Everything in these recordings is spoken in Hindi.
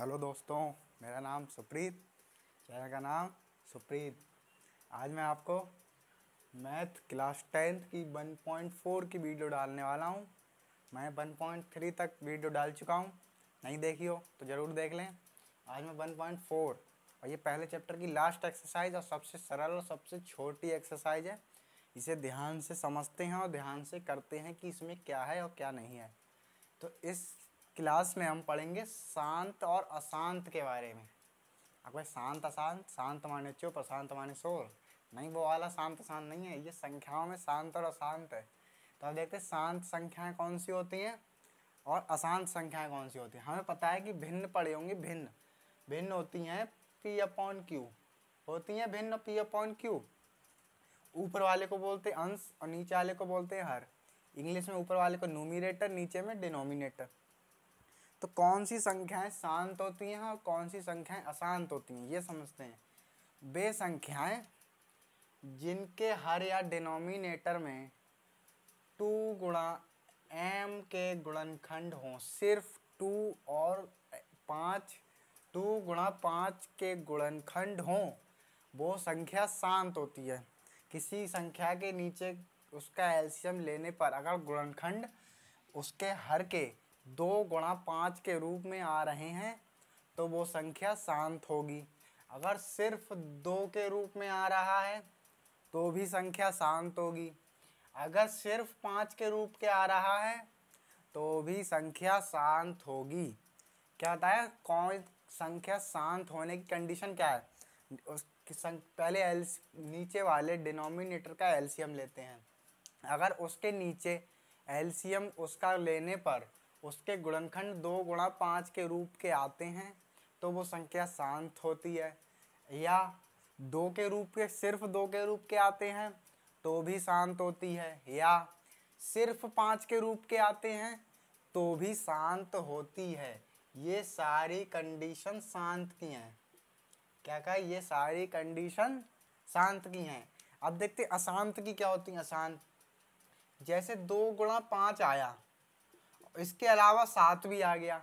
हेलो दोस्तों मेरा नाम सुप्रीत चैनल का नाम सुप्रीत आज मैं आपको मैथ क्लास टेंथ की 1.4 की वीडियो डालने वाला हूँ मैं 1.3 तक वीडियो डाल चुका हूँ नहीं देखी हो तो ज़रूर देख लें आज मैं 1.4 और ये पहले चैप्टर की लास्ट एक्सरसाइज और सबसे सरल और सबसे छोटी एक्सरसाइज है इसे ध्यान से समझते हैं और ध्यान से करते हैं कि इसमें क्या है और क्या नहीं है तो इस क्लास में हम पढ़ेंगे शांत और अशांत के बारे में अब भाई शांत अशांत शांत माने चुप अशांत माने शोर नहीं वो वाला शांत अशांत नहीं है ये संख्याओं में शांत और अशांत है तो आप देखते हैं शांत संख्याएं कौन सी होती हैं और अशांत संख्याएं कौन सी होती हैं हमें पता है कि भिन्न पड़े होंगे भिन्न भिन्न होती हैं पी अपॉन क्यू होती हैं भिन्न पी अपॉन क्यू ऊपर वाले को बोलते अंश और नीचे वाले को बोलते हैं हर इंग्लिश में ऊपर वाले को नोमिनेटर नीचे में डिनोमिनेटर तो कौन सी संख्याएं शांत होती हैं और कौन सी संख्याएं अशांत होती हैं ये समझते हैं वे संख्याएं जिनके हर या डिनोमिनेटर में टू गुणा एम के गुणनखंड हों सिर्फ टू और पाँच टू गुणा पाँच के गुणनखंड हों वो संख्या शांत होती है किसी संख्या के नीचे उसका एल्शियम लेने पर अगर गुणनखंड उसके हर के दो गुणा पाँच के रूप में आ रहे हैं तो वो संख्या शांत होगी अगर सिर्फ दो के रूप में आ रहा है तो भी संख्या शांत होगी अगर सिर्फ पाँच के रूप के आ रहा है तो भी संख्या शांत होगी क्या बताया कौन संख्या शांत होने की कंडीशन क्या है उस पहले एल नीचे वाले डिनोमिनेटर का एलसीएम लेते हैं अगर उसके नीचे एलसीएम उसका लेने पर उसके गुणनखंड दो गुणा पाँच के रूप के आते हैं तो वो संख्या शांत होती है या दो के रूप के सिर्फ दो के रूप के आते हैं तो भी शांत होती है या सिर्फ पाँच के रूप के आते हैं तो भी शांत होती है ये सारी कंडीशन शांत की हैं क्या कहा ये सारी कंडीशन शांत की हैं अब देखते अशांत की क्या होती है अशांत जैसे दो गुणा पाँच आया इसके अलावा सात भी आ गया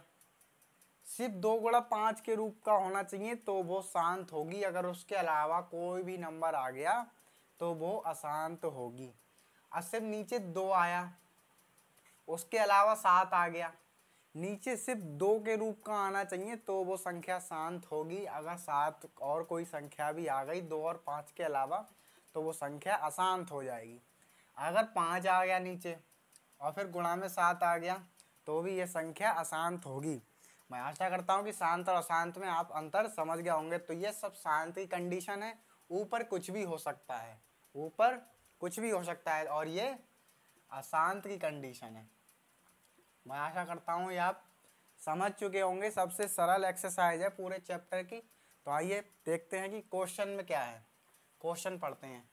सिर्फ दो गुणा पाँच के रूप का होना चाहिए तो वो शांत होगी अगर उसके अलावा कोई भी नंबर आ गया तो वो अशांत होगी और सिर्फ नीचे दो आया उसके अलावा सात आ गया नीचे सिर्फ दो के रूप का आना चाहिए तो वो संख्या शांत होगी अगर सात और कोई संख्या भी आ गई दो और पाँच के अलावा तो वो संख्या अशांत हो जाएगी अगर पाँच आ गया नीचे और फिर गुणा में सात आ गया तो भी ये संख्या अशांत होगी मैं आशा करता हूँ कि शांत और अशांत में आप अंतर समझ गए होंगे तो ये सब शांति कंडीशन है ऊपर कुछ भी हो सकता है ऊपर कुछ भी हो सकता है और ये अशांत की कंडीशन है मैं आशा करता हूँ ये आप समझ चुके होंगे सबसे सरल एक्सरसाइज है पूरे चैप्टर की तो आइए देखते हैं कि क्वेश्चन में क्या है क्वेश्चन पढ़ते हैं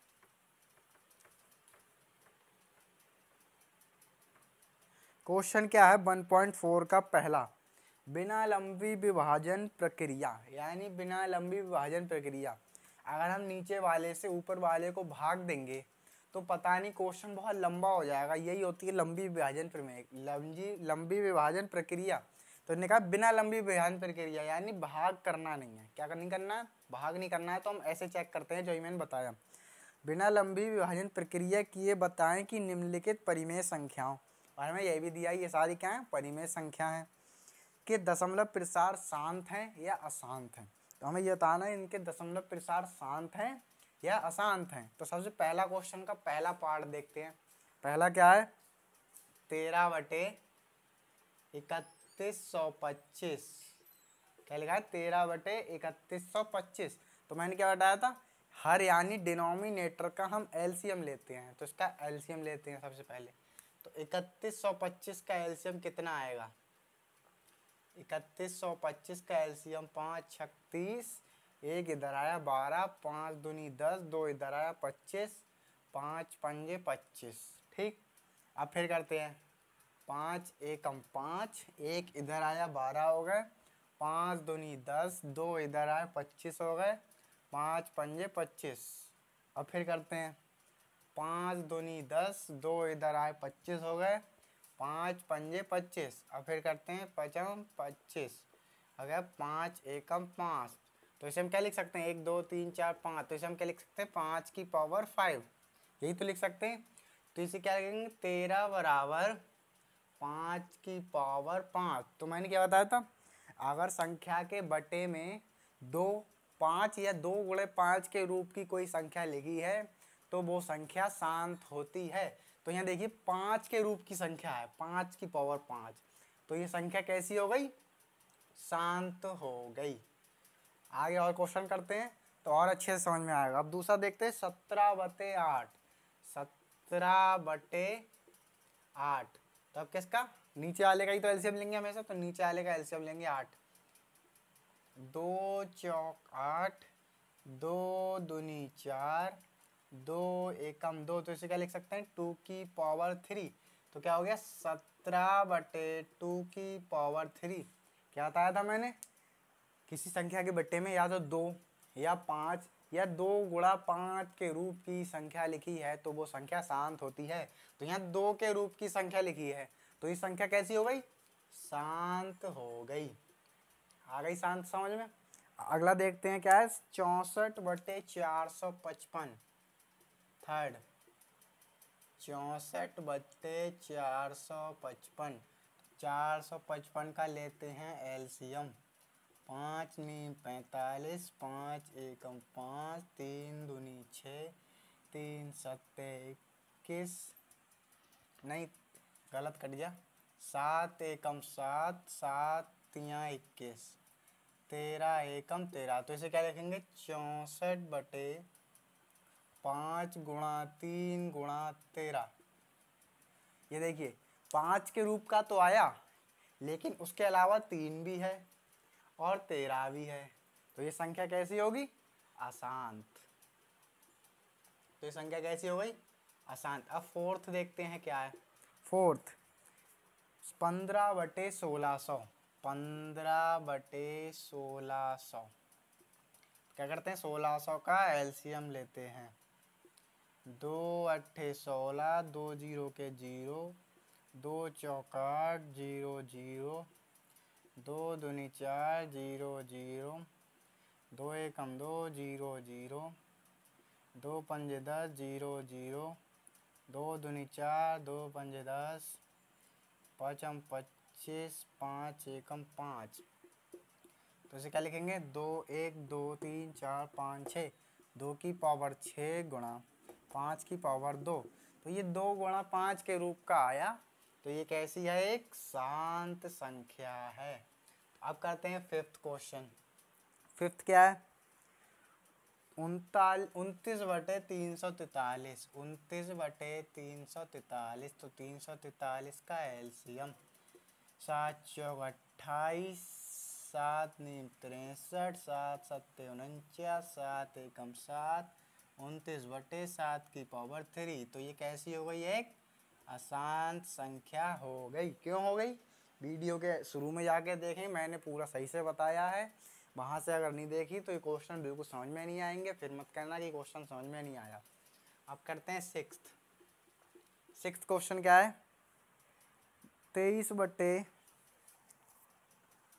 क्वेश्चन क्या है 1.4 का पहला बिना लंबी विभाजन प्रक्रिया यानी बिना लंबी विभाजन प्रक्रिया अगर हम नीचे वाले से ऊपर वाले को भाग देंगे तो पता नहीं क्वेश्चन बहुत लंबा हो जाएगा यही होती है लंबी विभाजन प्रमेय लंबी लंबी विभाजन प्रक्रिया तो हमने कहा बिना लंबी विभाजन प्रक्रिया यानी भाग करना नहीं है क्या नहीं करना भाग नहीं करना है तो हम ऐसे चेक करते हैं जो ही मैंने बताया बिना लंबी विभाजन प्रक्रिया किए बताएं कि निम्नलिखित परिमेय संख्याओं और हमें यह भी दिया ये सारी क्या है परिमेय संख्या है कि दशमलव प्रसार शांत हैं या अशांत हैं तो हमें यह बताना है इनके दशमलव प्रसार शांत हैं या अशांत हैं तो सबसे पहला क्वेश्चन का पहला पार्ट देखते हैं पहला क्या है तेरह बटे इकतीस सौ पच्चीस क्या लिखा है तेरह बटे इकतीस सौ पच्चीस तो मैंने क्या बताया था हर यानी डिनोमिनेटर का हम एलसीएम लेते हैं तो इसका एलसीएम लेते हैं सबसे पहले तो इकतीस सौ पच्चीस का एल्शियम कितना आएगा इकतीस सौ पच्चीस का एल्शियम पाँच छत्तीस एक इधर आया बारह पाँच दूनी दस दो इधर आया पच्चीस पाँच पंजे पच्चीस ठीक अब फिर करते हैं पाँच एकम पाँच एक इधर आया बारह हो गए पाँच दूनी दस दो इधर आए पच्चीस हो गए पाँच पंजे पच्चीस अब फिर करते हैं पाँच दूनी दस दो इधर आए पच्चीस हो गए पाँच पंजे पच्चीस और फिर करते हैं पचम पच्चीस हो गया पाँच एकम पाँच तो इसे हम क्या लिख सकते हैं एक दो तीन चार पाँच तो इसे हम क्या लिख सकते हैं पाँच की पावर फाइव यही तो लिख सकते हैं तो इसे क्या लिखेंगे तेरह बराबर पाँच की पावर पाँच तो मैंने क्या बताया था अगर संख्या के बटे में दो पाँच या दो गुड़े पाँच के रूप की कोई संख्या लिखी है तो वो संख्या शांत होती है तो यहाँ देखिए पाँच के रूप की संख्या है पाँच की पावर पाँच तो ये संख्या कैसी हो गई शांत हो गई आगे और क्वेश्चन करते हैं तो और अच्छे से समझ में आएगा अब दूसरा देखते हैं सत्रह बटे आठ सत्रह बटे आठ तो अब किसका नीचे वाले का ही तो एलसीएम लेंगे हमेशा तो नीचे वाले का एलसीएम लेंगे आठ दो चौक आठ दो दूनी चार दो एकम दो तो इसे क्या लिख सकते हैं टू की पावर थ्री तो क्या हो गया सत्रह बटे टू की पावर थ्री क्या बताया था मैंने किसी संख्या के बट्टे में या तो दो या पाँच या दो गुणा पाँच के रूप की संख्या लिखी है तो वो संख्या शांत होती है तो यहाँ दो के रूप की संख्या लिखी है तो ये संख्या कैसी हो गई शांत हो गई आ गई शांत समझ में अगला देखते हैं क्या है चौंसठ बटे चार सौ पचपन थर्ड चौंसठ बट्टे चार सौ पचपन चार सौ पचपन का लेते हैं एलसीएम पाँच नी पैंतालीस पाँच एकम पाँच तीन दूनी छः तीन सत्ते इक्कीस नहीं गलत कट गया सात एकम सात सात तिया इक्कीस तेरह एकम तेरह तो इसे क्या लिखेंगे चौंसठ बटे पाँच गुणा तीन गुणा तेरह ये देखिए पांच के रूप का तो आया लेकिन उसके अलावा तीन भी है और तेरह भी है तो ये संख्या कैसी होगी अशांत तो ये संख्या कैसी हो गई अशांत अब फोर्थ देखते हैं क्या है फोर्थ पंद्रह बटे सोलह सौ पंद्रह बटे सोलह सौ क्या करते हैं सोलह सौ का एलसीएम लेते हैं दो अट्ठे सोलह दो जीरो के जीरो दो चौकाट जीरो जीरो दो दूनी चार जीरो जीरो दो एकम दो जीरो जीरो दो पंजे दस जीरो जीरो दो दूनी चार दो पंजे दस पाँचम पच्चीस पाँच एकम पाँच तो इसे क्या लिखेंगे दो एक दो तीन चार पाँच छः दो की पावर छः गुणा पाँच की पावर दो तो ये दो गुणा पाँच के रूप का आया तो ये कैसी है एक शांत संख्या है अब करते हैं फिफ्थ क्वेश्चन फिफ्थ क्या है उनताल उनतीस बटे तीन सौ तैतालीस उनतीस बटे तीन सौ तैतालीस तो तीन सौ तैतालीस का एलसीएम सात चौक अट्ठाईस सात नीम तिरसठ सात सत्ते उनचास सात एकम सात उनतीस बटे सात की पावर थ्री तो ये कैसी हो गई एक अशांत संख्या हो गई क्यों हो गई वीडियो के शुरू में जाके देखें मैंने पूरा सही से बताया है वहाँ से अगर नहीं देखी तो ये क्वेश्चन बिल्कुल समझ में नहीं आएंगे फिर मत कहना कि क्वेश्चन समझ में नहीं आया अब करते हैं सिक्स सिक्स क्वेश्चन क्या है तेईस बटे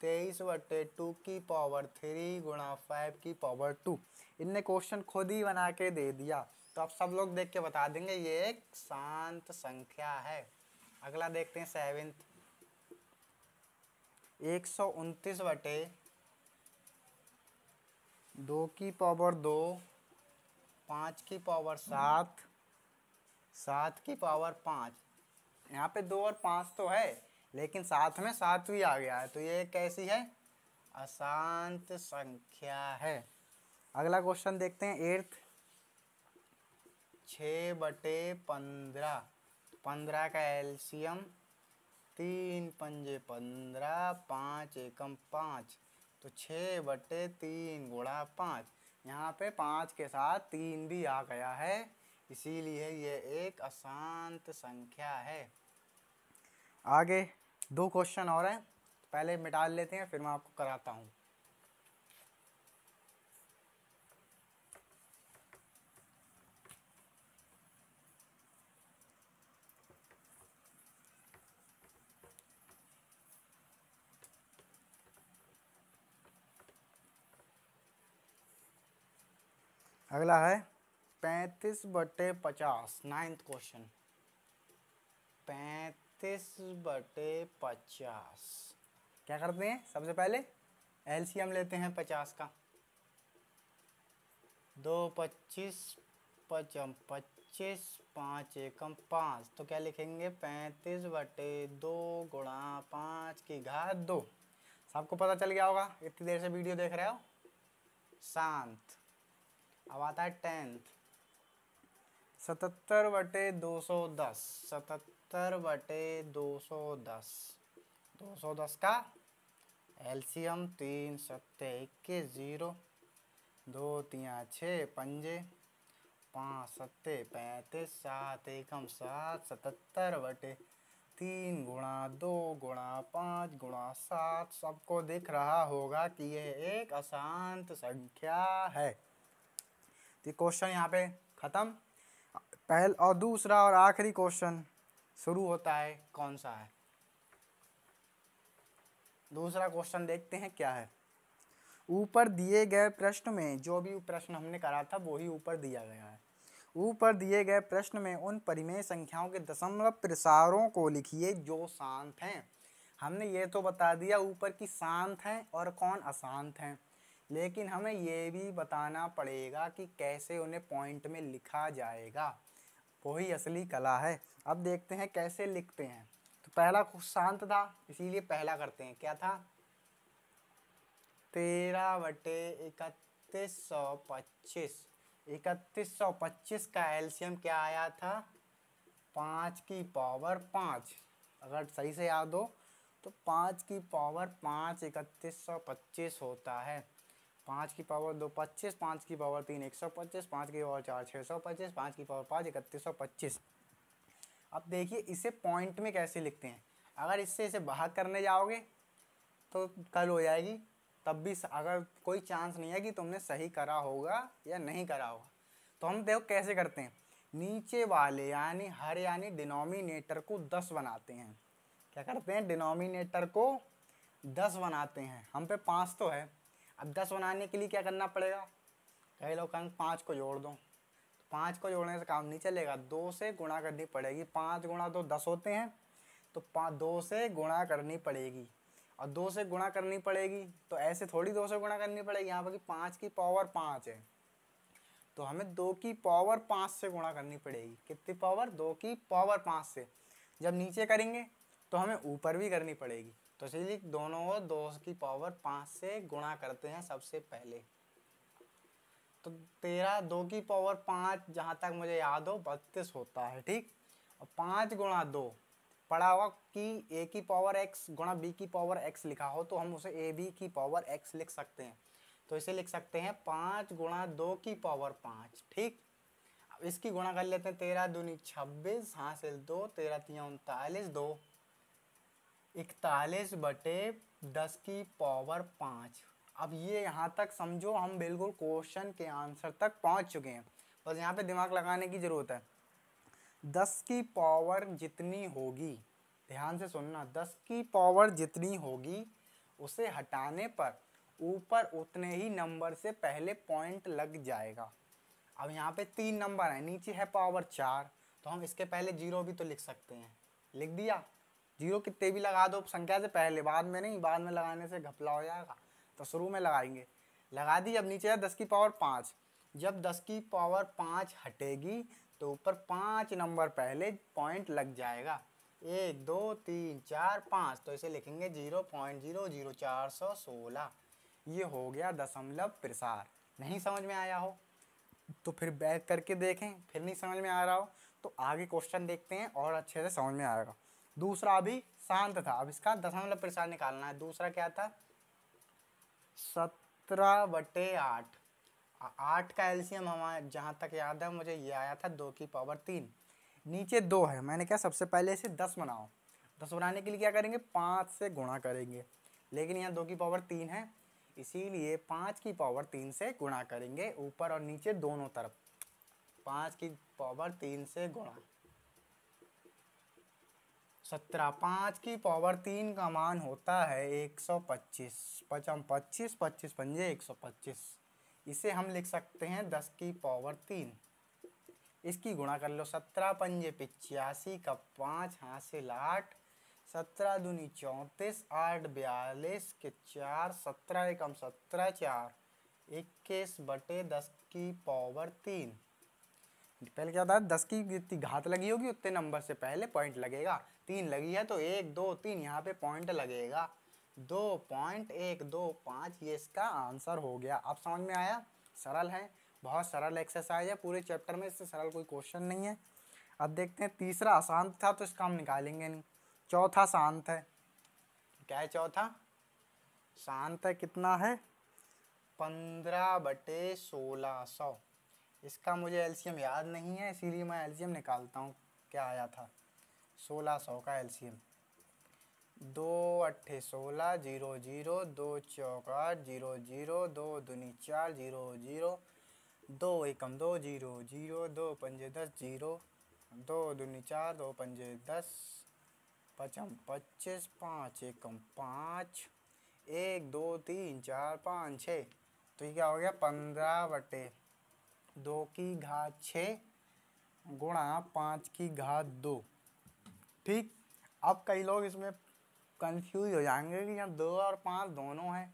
तेईस बटे टू की पावर थ्री गुणा फाइव की पावर टू इनने क्वेश्चन खुद ही बना के दे दिया तो आप सब लोग देख के बता देंगे ये एक शांत संख्या है अगला देखते हैं सेवेंथ एक सौ उनतीस बटे दो की पावर दो पाँच की पावर सात सात की पावर पाँच यहाँ पे दो और पाँच तो है लेकिन साथ में सात भी आ गया है तो ये कैसी है अशांत संख्या है अगला क्वेश्चन देखते हैं एर्थ छ बटे पंद्रह पंद्रह का एल्शियम तीन पंजे पंद्रह पाँच एकम पाँच तो छ बटे तीन गुणा पाँच यहाँ पे पाँच के साथ तीन भी आ गया है इसीलिए ये एक अशांत संख्या है आगे दो क्वेश्चन और हैं पहले मिटा लेते हैं फिर मैं आपको कराता हूँ अगला है पैंतीस बटे पचास नाइन्थ क्वेश्चन पैंतीस बटे पचास क्या करते हैं सबसे पहले एलसीएम लेते हैं पचास का दो पच्चीस पचम पच्चीस पाँच एकम पाँच तो क्या लिखेंगे पैंतीस बटे दो गुणा पाँच की घात दो सबको पता चल गया होगा इतनी देर से वीडियो देख रहे हो शांत अब आता है टेंथ सतहत्तर बटे दो सौ दस सतहत्तर बटे दो सौ दस दो सौ दस का एल्सियम तीन सत्य इक्कीस जीरो दो तिया छः पंजे पाँच सत्ते पैंतीस सात एकम सात सतहत्तर बटे तीन गुणा दो गुणा पाँच गुणा सात सबको दिख रहा होगा कि यह एक अशांत संख्या है तो क्वेश्चन यहाँ पे ख़त्म पहल और दूसरा और आखिरी क्वेश्चन शुरू होता है कौन सा है दूसरा क्वेश्चन देखते हैं क्या है ऊपर दिए गए प्रश्न में जो भी प्रश्न हमने करा था वही ऊपर दिया गया है ऊपर दिए गए प्रश्न में उन परिमेय संख्याओं के दशमलव प्रसारों को लिखिए जो शांत हैं हमने ये तो बता दिया ऊपर की शांत हैं और कौन अशांत हैं लेकिन हमें ये भी बताना पड़ेगा कि कैसे उन्हें पॉइंट में लिखा जाएगा वही असली कला है अब देखते हैं कैसे लिखते हैं तो पहला शांत था इसीलिए पहला करते हैं क्या था तेरह बटे इकतीस सौ पच्चीस इकतीस सौ पच्चीस का एल्शियम क्या आया था पाँच की पावर पाँच अगर सही से याद हो तो पाँच की पावर पाँच इकतीस सौ पच्चीस होता है पाँच की पावर दो पच्चीस पाँच की पावर तीन एक सौ पच्चीस पाँच की पावर चार छः सौ पच्चीस पाँच की पावर पाँच इकतीस सौ पच्चीस अब देखिए इसे पॉइंट में कैसे लिखते हैं अगर इससे इसे बाहर करने जाओगे तो कल हो जाएगी तब भी अगर कोई चांस नहीं है कि तुमने सही करा होगा या नहीं करा होगा तो हम देखो कैसे करते हैं नीचे वाले यानी हर यानी डिनोमिनेटर को दस बनाते हैं क्या करते हैं डिनोमिनेटर को दस बनाते हैं हम पे पाँच तो है अब दस बनाने के लिए क्या करना पड़ेगा कई लोग कहेंगे पाँच को जोड़ दो तो पाँच को जोड़ने से काम नहीं चलेगा दो से गुणा करनी पड़ेगी पाँच गुणा दो तो दस होते हैं तो पाँच दो से गुणा करनी पड़ेगी और दो से गुणा करनी पड़ेगी तो ऐसे थोड़ी दो से गुणा करनी पड़ेगी यहाँ पर कि पाँच की पावर पाँच है तो हमें दो की पावर पाँच से गुणा करनी पड़ेगी कितनी पावर दो की पावर पाँच से जब नीचे करेंगे तो हमें ऊपर भी करनी पड़ेगी तो इसीलिए दोनों को दो की पावर पाँच से गुणा करते हैं सबसे पहले तो तेरह दो की पावर पाँच जहाँ तक मुझे याद हो बत्तीस होता है ठीक और पाँच गुणा दो पढ़ा हुआ कि ए की पावर एक्स गुणा बी की पावर एक्स लिखा हो तो हम उसे ए बी की पावर एक्स लिख सकते हैं तो इसे लिख सकते हैं पाँच गुणा दो की पावर पाँच ठीक अब इसकी गुणा कर लेते हैं तेरह दूनी छब्बीस हाँ से दो तेरह तीन उनतालीस दो इकतालीस बटे दस की पावर पाँच अब ये यहाँ तक समझो हम बिल्कुल क्वेश्चन के आंसर तक पहुँच चुके हैं बस यहाँ पे दिमाग लगाने की ज़रूरत है दस की पावर जितनी होगी ध्यान से सुनना दस की पावर जितनी होगी उसे हटाने पर ऊपर उतने ही नंबर से पहले पॉइंट लग जाएगा अब यहाँ पे तीन नंबर है नीचे है पावर चार तो हम इसके पहले जीरो भी तो लिख सकते हैं लिख दिया जीरो कितने भी लगा दो संख्या से पहले बाद में नहीं बाद में लगाने से घपला हो जाएगा तो शुरू में लगाएंगे लगा दी अब नीचे है दस की पावर पाँच जब दस की पावर पाँच हटेगी तो ऊपर पाँच नंबर पहले पॉइंट लग जाएगा एक दो तीन चार पाँच तो इसे लिखेंगे जीरो पॉइंट जीरो जीरो चार सौ सोलह ये हो गया दशमलव प्रसार नहीं समझ में आया हो तो फिर बैक करके देखें फिर नहीं समझ में आ रहा हो तो आगे क्वेश्चन देखते हैं और अच्छे से समझ में आएगा दूसरा अभी शांत था अब इसका दशमलव प्रतिशत निकालना है दूसरा क्या था सत्रह बटे आठ आठ का एलसीएम हमारे जहाँ तक याद है मुझे ये आया था दो की पावर तीन नीचे दो है मैंने क्या सबसे पहले इसे दस बनाओ दस बनाने के लिए क्या करेंगे पाँच से गुणा करेंगे लेकिन यहाँ दो की पावर तीन है इसीलिए पाँच की पावर तीन से गुणा करेंगे ऊपर और नीचे दोनों तरफ पाँच की पावर तीन से गुणा सत्रह पाँच की पावर तीन का मान होता है एक सौ पच्चीस पचम पच्चीस पच्चीस पंजे एक सौ पच्चीस इसे हम लिख सकते हैं दस की पावर तीन इसकी गुणा कर लो सत्रह पंजे पिचासी का पाँच हासिल आठ सत्रह दूनी चौंतीस आठ बयालीस के चार सत्रह एकम सत्रह चार इक्कीस बटे दस की पावर तीन पहले क्या होता है दस की जितनी घात लगी होगी उतने नंबर से पहले पॉइंट लगेगा तीन लगी है तो एक दो तीन यहाँ पे पॉइंट लगेगा दो पॉइंट एक दो पाँच ये इसका आंसर हो गया अब समझ में आया सरल है बहुत सरल एक्सरसाइज है पूरे चैप्टर में इससे सरल कोई क्वेश्चन नहीं है अब देखते हैं तीसरा आसान था तो इसका हम निकालेंगे नहीं चौथा शांत है क्या है चौथा शांत है कितना है पंद्रह बटे सोलह सौ इसका मुझे एलसीएम याद नहीं है इसीलिए मैं एलसीएम निकालता हूँ क्या आया था सोलह सौ का एलसीएम दो अट्ठे सोलह जीरो जीरो दो चौका जीरो जीरो दो दूनी चार जीरो जीरो दो एकम दो जीरो जीरो दो पंजे दस जीरो दो दूनी चार दो पंजे दस पचम पच्चीस पाँच एकम पाँच एक दो तीन चार पाँच छः तो ये क्या हो गया पंद्रह बटे दो की घात छः गुणा पाँच की घात दो ठीक अब कई लोग इसमें कंफ्यूज हो जाएंगे कि यहाँ दो और पाँच दोनों हैं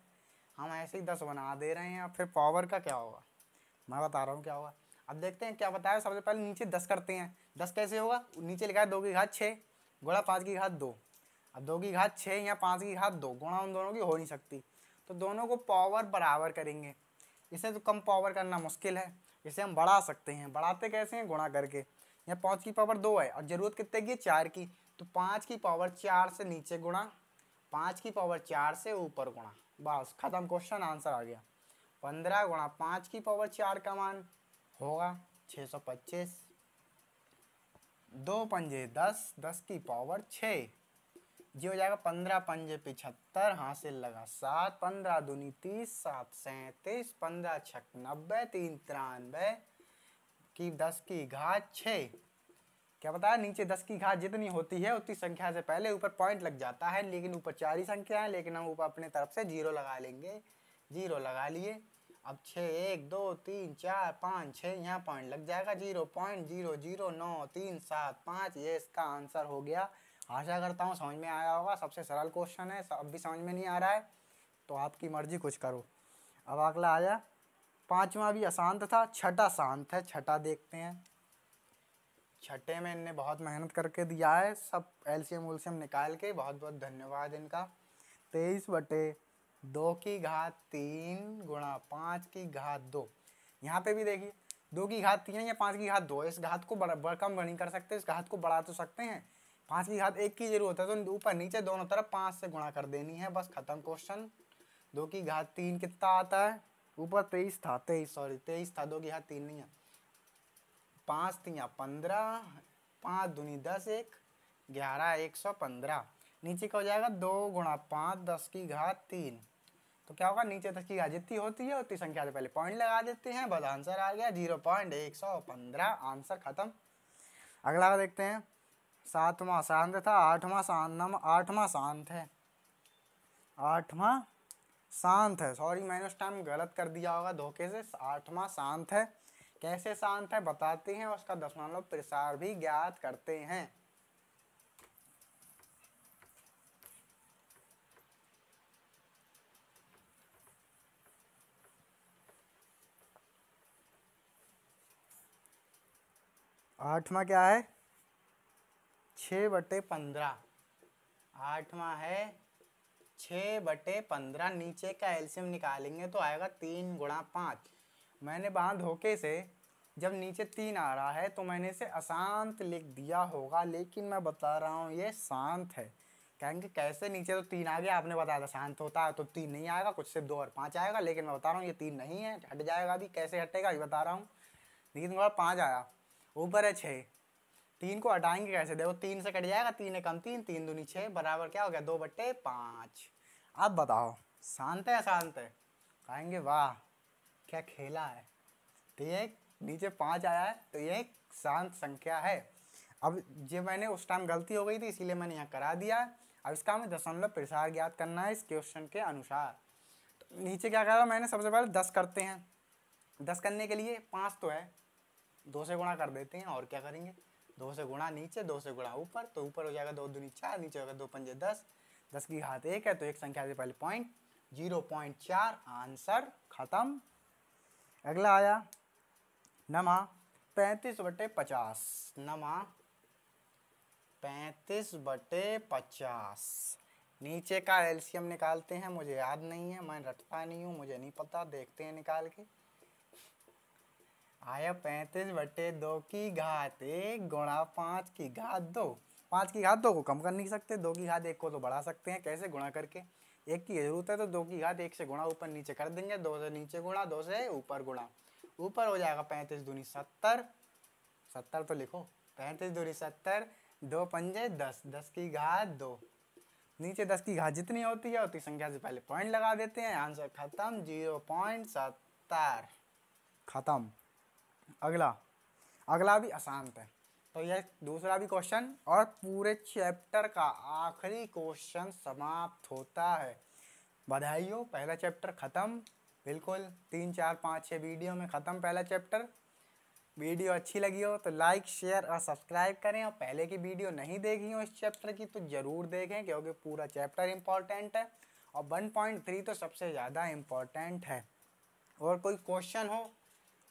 हम ऐसे ही दस बना दे रहे हैं और फिर पावर का क्या होगा मैं बता रहा हूँ क्या होगा अब देखते हैं क्या बताया सबसे पहले नीचे दस करते हैं दस कैसे होगा नीचे लिखा है दो की घात छः गुणा पाँच की घात दो अब दो की घात छः या पाँच की घात दो गुणा उन दोनों की हो नहीं सकती तो दोनों को पावर बराबर करेंगे इसे तो कम पावर करना मुश्किल है इसे हम बढ़ा सकते हैं बढ़ाते कैसे हैं गुणा करके यहाँ पाँच की पावर दो है और ज़रूरत कितने की है चार की तो पाँच की पावर चार से नीचे गुणा पाँच की पावर चार से ऊपर गुणा बस ख़त्म क्वेश्चन आंसर आ गया पंद्रह गुणा पाँच की पावर चार का मान होगा छः सौ पच्चीस दो पंजे दस दस की पावर छः ये हो जाएगा पंद्रह पंजे पिछहत्तर हासिल लगा सात पंद्रह दूनी तीस सात सैंतीस पंद्रह छक नब्बे तीन तिरानबे की दस की घात छः क्या बताया नीचे दस की घात जितनी होती है उतनी संख्या से पहले ऊपर पॉइंट लग जाता है लेकिन ऊपर चार ही संख्या है लेकिन हम ऊपर अपने तरफ से जीरो लगा लेंगे जीरो लगा लिए अब छः एक दो तीन चार पाँच छः यहाँ पॉइंट लग जाएगा जीरो पॉइंट जीरो जीरो नौ तीन सात पाँच ये इसका आंसर हो गया आशा करता हूँ समझ में आया होगा सबसे सरल क्वेश्चन है अब भी समझ में नहीं आ रहा है तो आपकी मर्जी कुछ करो अब अगला आया पांचवा भी अशांत था छठा शांत है छठा देखते हैं छठे में इनने बहुत मेहनत करके दिया है सब एल्शियम उल्शियम निकाल के बहुत बहुत धन्यवाद इनका तेईस बटे दो की घात तीन गुणा पाँच की घात दो यहाँ पे भी देखिए दो की घात तीन या पाँच की घात दो इस घात को बड़ा कम नहीं कर सकते इस घात को बढ़ा तो सकते हैं पाँच की घात एक की जरूरत है तो ऊपर नीचे दोनों तरफ पाँच से गुणा कर देनी है बस खत्म क्वेश्चन दो की घात तीन कितना आता है ऊपर तेईस था तेईस सॉरी तेईस था दो की घात तीन नहीं है पाँच तीन पंद्रह पाँच दूनी दस एक ग्यारह एक सौ पंद्रह नीचे का हो जाएगा दो गुणा पाँच दस की घात तीन तो क्या होगा नीचे दस की घात जितनी होती है उतनी संख्या से पहले पॉइंट लगा देते हैं बस आंसर आ गया जीरो पॉइंट एक सौ पंद्रह आंसर खत्म अगला देखते हैं सातवां शांत था आठवां शांत नम आठवां शांत है आठवां शांत है सॉरी मैंने उस टाइम गलत कर दिया होगा धोखे से आठवां शांत है कैसे शांत है बताते हैं उसका दशमलव प्रसार भी ज्ञात करते हैं आठवां क्या है छः बटे पंद्रह आठवां है छः बटे पंद्रह नीचे का एल्शियम निकालेंगे तो आएगा तीन गुणा पाँच मैंने बांध धोखे से जब नीचे तीन आ रहा है तो मैंने इसे अशांत लिख दिया होगा लेकिन मैं बता रहा हूँ ये शांत है कहेंगे कैसे नीचे तो तीन आ गया आपने बताया था शांत होता है तो तीन नहीं आएगा कुछ सिर्फ दो और पाँच आएगा लेकिन मैं बता रहा हूँ ये तीन नहीं है हट जाएगा अभी कैसे हटेगा ये बता रहा हूँ लेकिन थोड़ा पाँच आया ऊपर है छः तीन को हटाएंगे कैसे देखो तीन से कट जाएगा तीन एक कम तीन तीन दूनी छः बराबर क्या हो गया दो बट्टे पाँच अब बताओ शांत है शांत है कहेंगे वाह क्या खेला है तो ये नीचे पाँच आया है तो ये एक शांत संख्या है अब ये मैंने उस टाइम गलती हो गई थी इसीलिए मैंने यहाँ करा दिया अब इसका हमें दशमलव प्रसार ज्ञात करना है इस क्वेश्चन के अनुसार तो नीचे क्या करा मैंने सबसे पहले दस करते हैं दस करने के लिए पाँच तो है दो से गुणा कर देते हैं और क्या करेंगे दो से गुणा नीचे दो से गुणा ऊपर तो ऊपर हो जाएगा दो दूनी चार नीचे होगा दो पंजे दस दस की घात एक है तो एक संख्या से पहले पॉइंट जीरो पॉइंट चार आंसर ख़त्म अगला आया नमा पैंतीस बटे पचास नमा पैंतीस बटे पचास नीचे का एलसीएम निकालते हैं मुझे याद नहीं है मैं रटता नहीं हूँ मुझे नहीं पता देखते हैं निकाल के आया पैंतीस बटे दो की घात एक गुणा पाँच की घात दो पाँच की घात दो को कम कर नहीं सकते दो की घात एक को तो बढ़ा सकते हैं कैसे गुणा करके एक की जरूरत है तो दो की घात एक से गुणा ऊपर नीचे कर देंगे दो से नीचे गुणा दो से ऊपर गुणा ऊपर हो जाएगा पैंतीस दूनी सत्तर सत्तर तो लिखो पैंतीस दूनी सत्तर दो पंजे दस दस की घात दो नीचे दस की घात जितनी होती है उतनी संख्या से पहले पॉइंट लगा देते हैं आंसर खत्म जीरो पॉइंट सत्तर खत्म अगला अगला भी अशांत है तो यह दूसरा भी क्वेश्चन और पूरे चैप्टर का आखिरी क्वेश्चन समाप्त होता है बधाई हो पहला चैप्टर ख़त्म बिल्कुल तीन चार पाँच छः वीडियो में ख़त्म पहला चैप्टर वीडियो अच्छी लगी हो तो लाइक शेयर और सब्सक्राइब करें और पहले की वीडियो नहीं देखी हो इस चैप्टर की तो ज़रूर देखें क्योंकि पूरा चैप्टर इम्पॉर्टेंट है और वन पॉइंट थ्री तो सबसे ज़्यादा इम्पॉर्टेंट है और कोई क्वेश्चन हो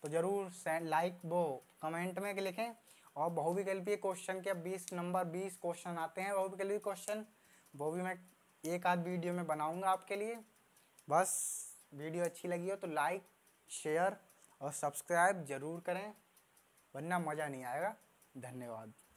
तो ज़रूर सेंड लाइक वो कमेंट में लिखें और बहुविकल्पीय क्वेश्चन के बीस नंबर बीस क्वेश्चन आते हैं बहुविकल्पीय क्वेश्चन वो भी मैं एक आध वीडियो में बनाऊंगा आपके लिए बस वीडियो अच्छी लगी हो तो लाइक शेयर और सब्सक्राइब ज़रूर करें वरना मज़ा नहीं आएगा धन्यवाद